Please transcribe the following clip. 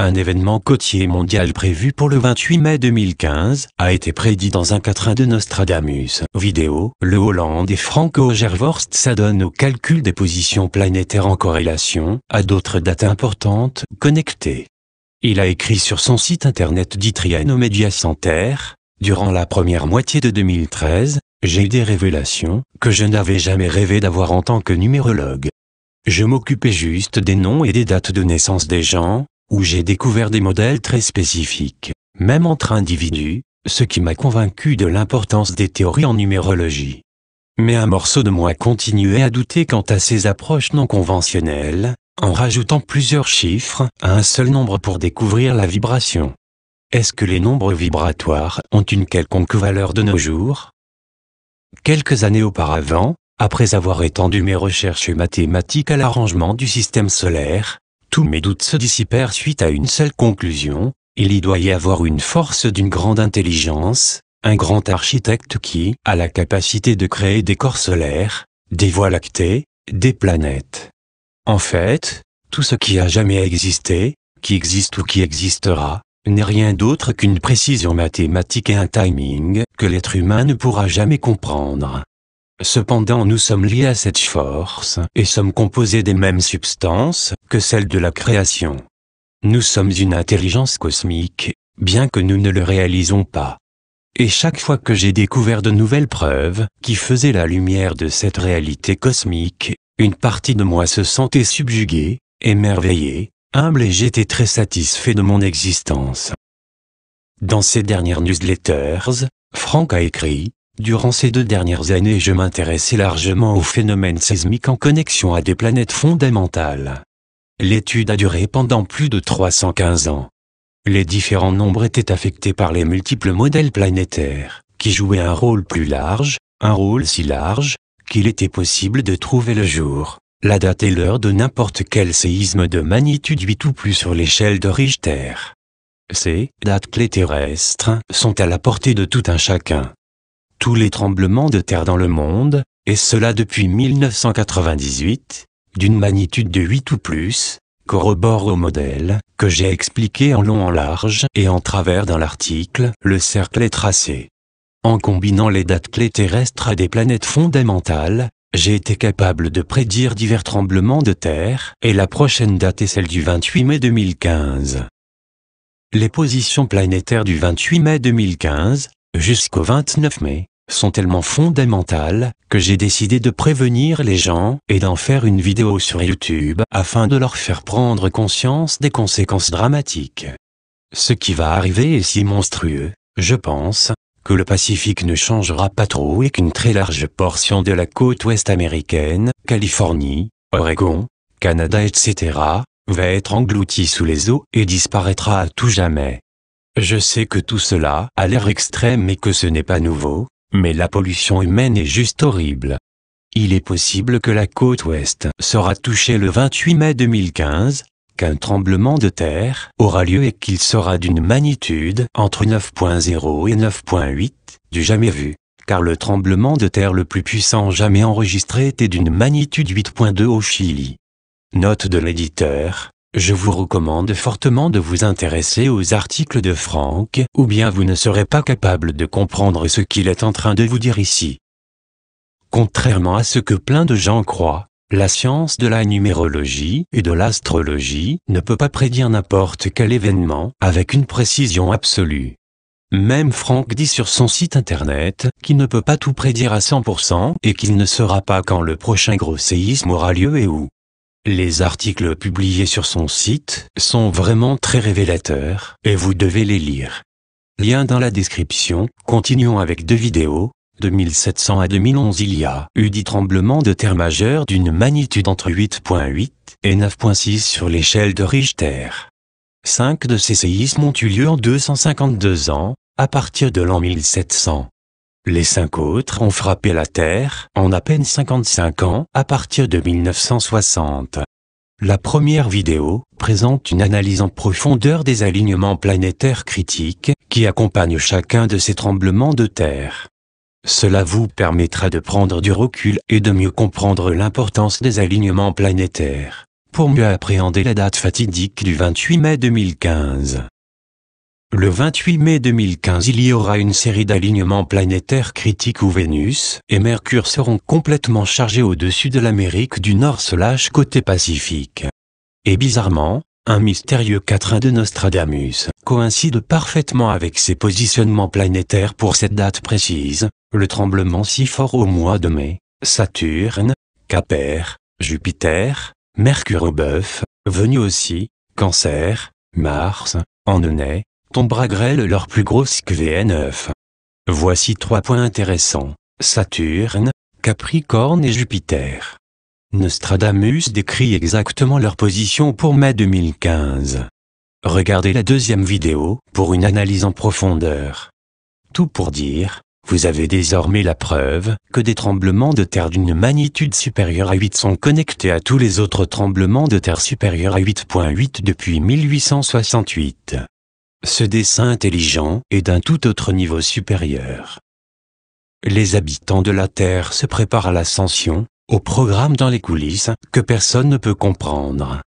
Un événement côtier mondial prévu pour le 28 mai 2015 a été prédit dans un quatrain de Nostradamus. Vidéo, le Hollande et Franco Gervorst s'adonnent au calcul des positions planétaires en corrélation à d'autres dates importantes connectées. Il a écrit sur son site internet d'Itriano Media Center, durant la première moitié de 2013, j'ai eu des révélations que je n'avais jamais rêvé d'avoir en tant que numérologue. Je m'occupais juste des noms et des dates de naissance des gens, où j'ai découvert des modèles très spécifiques, même entre individus, ce qui m'a convaincu de l'importance des théories en numérologie. Mais un morceau de moi continuait à douter quant à ces approches non conventionnelles, en rajoutant plusieurs chiffres à un seul nombre pour découvrir la vibration. Est-ce que les nombres vibratoires ont une quelconque valeur de nos jours Quelques années auparavant, après avoir étendu mes recherches mathématiques à l'arrangement du système solaire, tous mes doutes se dissipèrent suite à une seule conclusion, il y doit y avoir une force d'une grande intelligence, un grand architecte qui a la capacité de créer des corps solaires, des voies lactées, des planètes. En fait, tout ce qui a jamais existé, qui existe ou qui existera, n'est rien d'autre qu'une précision mathématique et un timing que l'être humain ne pourra jamais comprendre. Cependant nous sommes liés à cette force et sommes composés des mêmes substances que celles de la création. Nous sommes une intelligence cosmique, bien que nous ne le réalisons pas. Et chaque fois que j'ai découvert de nouvelles preuves qui faisaient la lumière de cette réalité cosmique, une partie de moi se sentait subjuguée, émerveillée, humble et j'étais très satisfait de mon existence. Dans ses dernières newsletters, Frank a écrit Durant ces deux dernières années, je m'intéressais largement aux phénomènes sismiques en connexion à des planètes fondamentales. L'étude a duré pendant plus de 315 ans. Les différents nombres étaient affectés par les multiples modèles planétaires, qui jouaient un rôle plus large, un rôle si large, qu'il était possible de trouver le jour, la date et l'heure de n'importe quel séisme de magnitude 8 ou plus sur l'échelle de Richter. Ces dates clés terrestres sont à la portée de tout un chacun tous les tremblements de terre dans le monde, et cela depuis 1998, d'une magnitude de 8 ou plus, corroborent au modèle que j'ai expliqué en long en large et en travers dans l'article Le cercle est tracé. En combinant les dates clés terrestres à des planètes fondamentales, j'ai été capable de prédire divers tremblements de terre et la prochaine date est celle du 28 mai 2015. Les positions planétaires du 28 mai 2015 jusqu'au 29 mai, sont tellement fondamentales que j'ai décidé de prévenir les gens et d'en faire une vidéo sur YouTube afin de leur faire prendre conscience des conséquences dramatiques. Ce qui va arriver est si monstrueux, je pense, que le Pacifique ne changera pas trop et qu'une très large portion de la côte ouest américaine, Californie, Oregon, Canada, etc., va être engloutie sous les eaux et disparaîtra à tout jamais. Je sais que tout cela a l'air extrême et que ce n'est pas nouveau, mais la pollution humaine est juste horrible. Il est possible que la côte ouest sera touchée le 28 mai 2015, qu'un tremblement de terre aura lieu et qu'il sera d'une magnitude entre 9.0 et 9.8, du jamais vu, car le tremblement de terre le plus puissant jamais enregistré était d'une magnitude 8.2 au Chili. Note de l'éditeur, je vous recommande fortement de vous intéresser aux articles de Franck, ou bien vous ne serez pas capable de comprendre ce qu'il est en train de vous dire ici. Contrairement à ce que plein de gens croient, la science de la numérologie et de l'astrologie ne peut pas prédire n'importe quel événement avec une précision absolue. Même Franck dit sur son site internet qu'il ne peut pas tout prédire à 100% et qu'il ne saura pas quand le prochain gros séisme aura lieu et où. Les articles publiés sur son site sont vraiment très révélateurs et vous devez les lire. Lien dans la description. Continuons avec deux vidéos. De 1700 à 2011 il y a eu dix tremblements de terre majeurs d'une magnitude entre 8.8 et 9.6 sur l'échelle de Richter. Cinq de ces séismes ont eu lieu en 252 ans, à partir de l'an 1700. Les cinq autres ont frappé la Terre en à peine 55 ans, à partir de 1960. La première vidéo présente une analyse en profondeur des alignements planétaires critiques qui accompagnent chacun de ces tremblements de terre. Cela vous permettra de prendre du recul et de mieux comprendre l'importance des alignements planétaires, pour mieux appréhender la date fatidique du 28 mai 2015. Le 28 mai 2015 il y aura une série d'alignements planétaires critiques où Vénus et Mercure seront complètement chargés au-dessus de l'Amérique du Nord lâche côté Pacifique. Et bizarrement, un mystérieux quatrain de Nostradamus coïncide parfaitement avec ces positionnements planétaires pour cette date précise, le tremblement si fort au mois de mai, Saturne, Capère, Jupiter, Mercure au bœuf, Venu aussi, Cancer, Mars, en bras grêle leur plus grosse v 9 Voici trois points intéressants. Saturne, Capricorne et Jupiter. Nostradamus décrit exactement leur position pour mai 2015. Regardez la deuxième vidéo pour une analyse en profondeur. Tout pour dire, vous avez désormais la preuve que des tremblements de terre d'une magnitude supérieure à 8 sont connectés à tous les autres tremblements de terre supérieurs à 8.8 depuis 1868. Ce dessin intelligent est d'un tout autre niveau supérieur. Les habitants de la Terre se préparent à l'ascension, au programme dans les coulisses que personne ne peut comprendre.